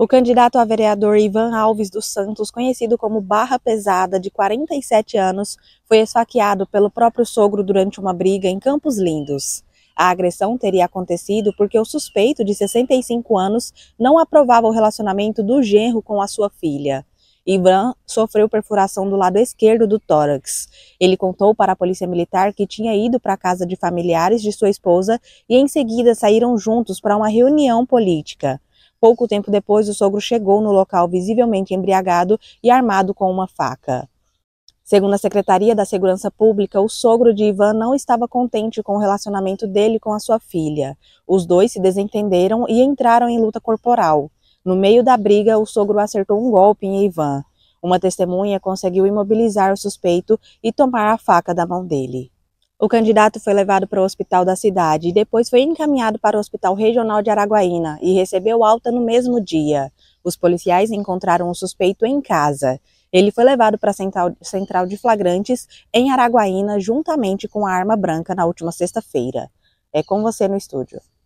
O candidato a vereador Ivan Alves dos Santos, conhecido como Barra Pesada, de 47 anos, foi esfaqueado pelo próprio sogro durante uma briga em Campos Lindos. A agressão teria acontecido porque o suspeito, de 65 anos, não aprovava o relacionamento do genro com a sua filha. Ivan sofreu perfuração do lado esquerdo do tórax. Ele contou para a polícia militar que tinha ido para a casa de familiares de sua esposa e em seguida saíram juntos para uma reunião política. Pouco tempo depois, o sogro chegou no local visivelmente embriagado e armado com uma faca. Segundo a Secretaria da Segurança Pública, o sogro de Ivan não estava contente com o relacionamento dele com a sua filha. Os dois se desentenderam e entraram em luta corporal. No meio da briga, o sogro acertou um golpe em Ivan. Uma testemunha conseguiu imobilizar o suspeito e tomar a faca da mão dele. O candidato foi levado para o hospital da cidade e depois foi encaminhado para o Hospital Regional de Araguaína e recebeu alta no mesmo dia. Os policiais encontraram o suspeito em casa. Ele foi levado para a central, central de flagrantes em Araguaína juntamente com a arma branca na última sexta-feira. É com você no estúdio.